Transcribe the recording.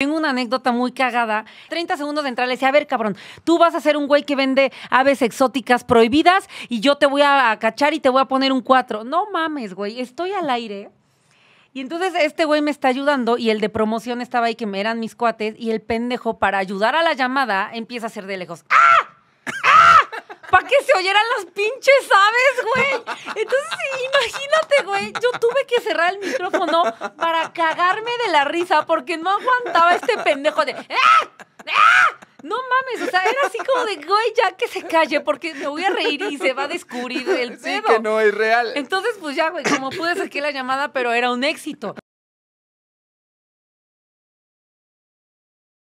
Tengo una anécdota muy cagada. 30 segundos de entrar, le decía, a ver, cabrón, tú vas a ser un güey que vende aves exóticas prohibidas y yo te voy a cachar y te voy a poner un 4. No mames, güey, estoy al aire. Y entonces este güey me está ayudando y el de promoción estaba ahí que me eran mis cuates y el pendejo para ayudar a la llamada empieza a hacer de lejos. ¡Ah! ¡Ah! Para que se oyeran los pinches aves, güey güey, yo tuve que cerrar el micrófono para cagarme de la risa porque no aguantaba este pendejo de ¡Ah! ¡Ah! No mames, o sea, era así como de, güey, ya que se calle, porque me voy a reír y se va a descubrir el pedo. que no es real. Entonces, pues ya, güey, como pude saqué la llamada, pero era un éxito.